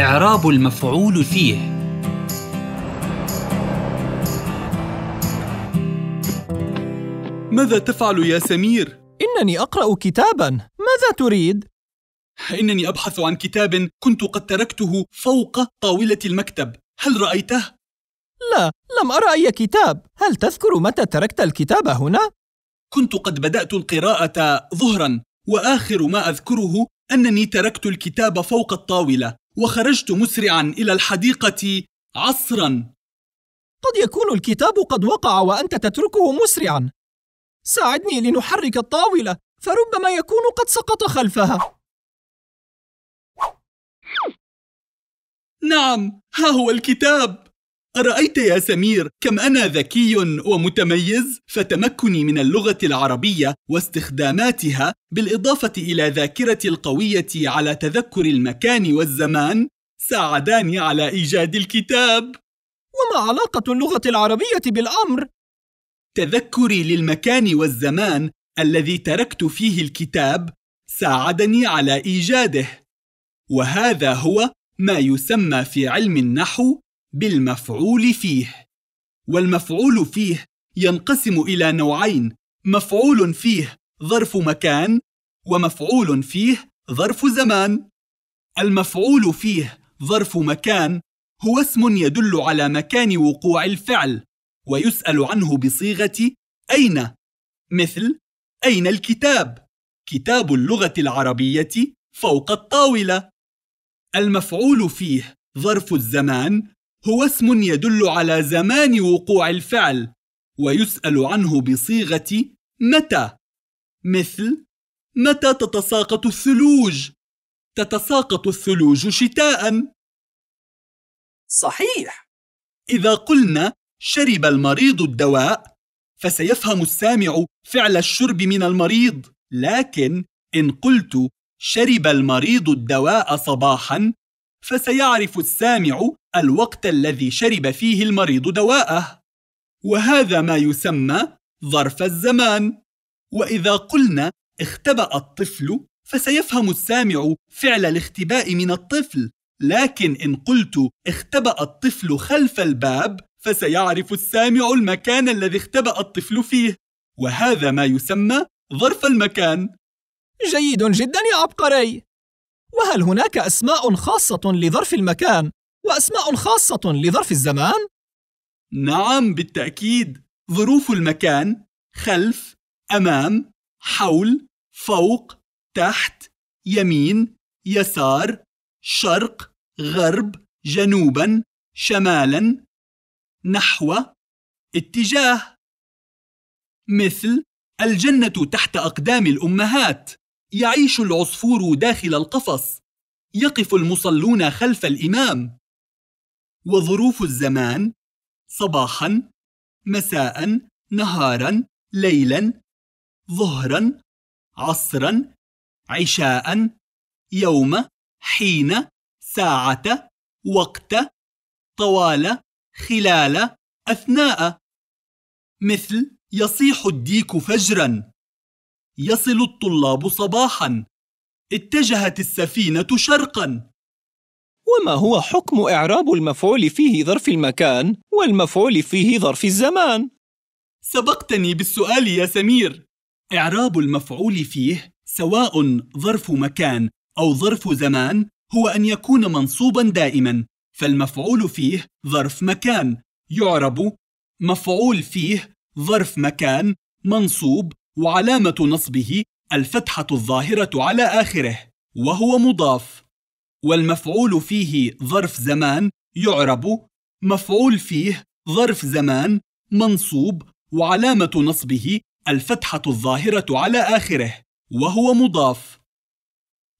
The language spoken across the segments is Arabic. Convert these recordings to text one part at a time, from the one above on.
إعراب المفعول فيه ماذا تفعل يا سمير؟ إنني أقرأ كتاباً ماذا تريد؟ إنني أبحث عن كتاب كنت قد تركته فوق طاولة المكتب هل رأيته؟ لا لم أرى أي كتاب هل تذكر متى تركت الكتاب هنا؟ كنت قد بدأت القراءة ظهراً وآخر ما أذكره أنني تركت الكتاب فوق الطاولة وخرجت مسرعا إلى الحديقة عصرا قد يكون الكتاب قد وقع وأنت تتركه مسرعا ساعدني لنحرك الطاولة فربما يكون قد سقط خلفها نعم ها هو الكتاب أرأيت يا سمير كم أنا ذكي ومتميز؟ فتمكني من اللغة العربية واستخداماتها بالإضافة إلى ذاكرتي القوية على تذكر المكان والزمان ساعداني على إيجاد الكتاب. وما علاقة اللغة العربية بالأمر؟ تذكري للمكان والزمان الذي تركت فيه الكتاب ساعدني على إيجاده. وهذا هو ما يسمى في علم النحو بالمفعول فيه والمفعول فيه ينقسم إلى نوعين مفعول فيه ظرف مكان ومفعول فيه ظرف زمان المفعول فيه ظرف مكان هو اسم يدل على مكان وقوع الفعل ويسأل عنه بصيغة أين مثل أين الكتاب؟ كتاب اللغة العربية فوق الطاولة المفعول فيه ظرف الزمان هو اسم يدل على زمان وقوع الفعل ويسأل عنه بصيغة متى مثل متى تتساقط الثلوج؟ تتساقط الثلوج شتاءً صحيح إذا قلنا شرب المريض الدواء فسيفهم السامع فعل الشرب من المريض لكن إن قلت شرب المريض الدواء صباحا فسيعرف السامع الوقت الذي شرب فيه المريض دواءه وهذا ما يسمى ظرف الزمان واذا قلنا اختبا الطفل فسيفهم السامع فعل الاختباء من الطفل لكن ان قلت اختبا الطفل خلف الباب فسيعرف السامع المكان الذي اختبا الطفل فيه وهذا ما يسمى ظرف المكان جيد جدا يا عبقري وهل هناك أسماء خاصة لظرف المكان وأسماء خاصة لظرف الزمان؟ نعم بالتأكيد ظروف المكان خلف أمام حول فوق تحت يمين يسار شرق غرب جنوبا شمالا نحو اتجاه مثل الجنة تحت أقدام الأمهات يعيش العصفور داخل القفص يقف المصلون خلف الامام وظروف الزمان صباحا مساء نهارا ليلا ظهرا عصرا عشاء يوم حين ساعه وقت طوال خلال اثناء مثل يصيح الديك فجرا يصل الطلاب صباحا اتجهت السفينة شرقا وما هو حكم إعراب المفعول فيه ظرف المكان والمفعول فيه ظرف الزمان؟ سبقتني بالسؤال يا سمير إعراب المفعول فيه سواء ظرف مكان أو ظرف زمان هو أن يكون منصوبا دائما فالمفعول فيه ظرف مكان يعرب مفعول فيه ظرف مكان منصوب وعلامة نصبه الفتحة الظاهرة على آخره وهو مضاف والمفعول فيه ظرف زمان يعرب مفعول فيه ظرف زمان منصوب وعلامة نصبه الفتحة الظاهرة على آخره وهو مضاف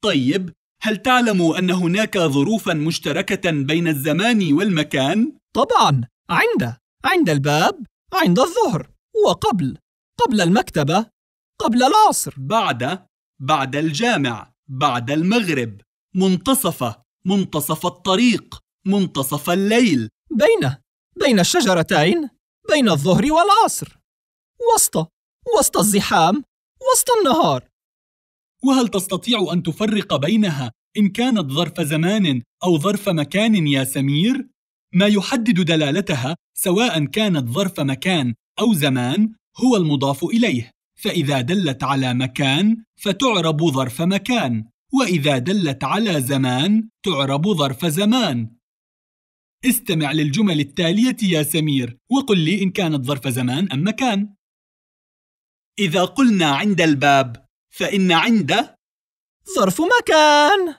طيب هل تعلم أن هناك ظروفا مشتركة بين الزمان والمكان؟ طبعا عند عند الباب عند الظهر وقبل قبل المكتبة قبل العصر بعد بعد الجامع بعد المغرب منتصفة منتصف الطريق منتصف الليل بين بين الشجرتين بين الظهر والعصر وسط وسط الزحام وسط النهار وهل تستطيع أن تفرق بينها إن كانت ظرف زمان أو ظرف مكان يا سمير؟ ما يحدد دلالتها سواء كانت ظرف مكان أو زمان هو المضاف إليه فإذا دلت على مكان فتعرب ظرف مكان وإذا دلت على زمان تعرب ظرف زمان استمع للجمل التالية يا سمير وقل لي إن كانت ظرف زمان أم مكان إذا قلنا عند الباب فإن عند ظرف مكان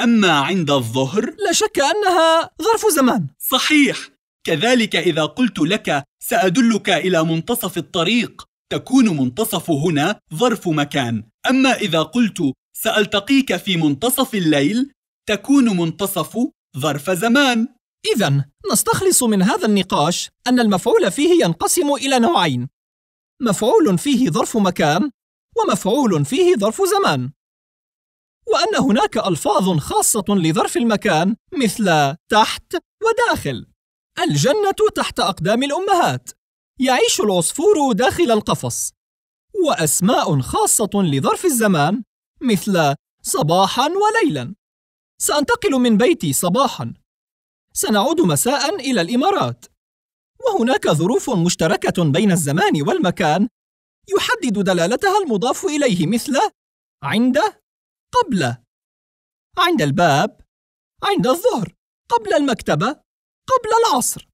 أما عند الظهر لا شك أنها ظرف زمان صحيح كذلك إذا قلت لك سأدلك إلى منتصف الطريق تكون منتصف هنا ظرف مكان أما إذا قلت سألتقيك في منتصف الليل تكون منتصف ظرف زمان إذا نستخلص من هذا النقاش أن المفعول فيه ينقسم إلى نوعين مفعول فيه ظرف مكان ومفعول فيه ظرف زمان وأن هناك ألفاظ خاصة لظرف المكان مثل تحت وداخل الجنة تحت أقدام الأمهات يعيش العصفور داخل القفص وأسماء خاصة لظرف الزمان مثل صباحا وليلا سأنتقل من بيتي صباحا سنعود مساء إلى الإمارات وهناك ظروف مشتركة بين الزمان والمكان يحدد دلالتها المضاف إليه مثل عند قبل عند الباب عند الظهر قبل المكتبة قبل العصر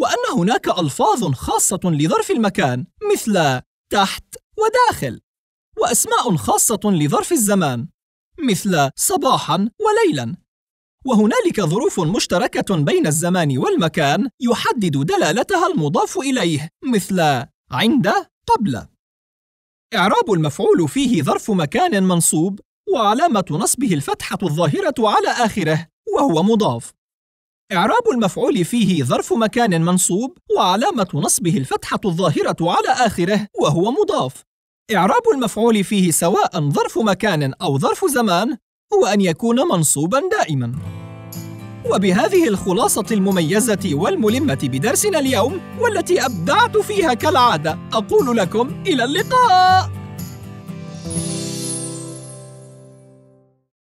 وأن هناك ألفاظ خاصة لظرف المكان مثل تحت وداخل وأسماء خاصة لظرف الزمان مثل صباحا وليلا وهنالك ظروف مشتركة بين الزمان والمكان يحدد دلالتها المضاف إليه مثل عند قبل إعراب المفعول فيه ظرف مكان منصوب وعلامة نصبه الفتحة الظاهرة على آخره وهو مضاف إعراب المفعول فيه ظرف مكان منصوب وعلامة نصبه الفتحة الظاهرة على آخره وهو مضاف. إعراب المفعول فيه سواء ظرف مكان أو ظرف زمان هو أن يكون منصوبا دائما. وبهذه الخلاصة المميزة والملمة بدرسنا اليوم والتي أبدعت فيها كالعادة أقول لكم إلى اللقاء!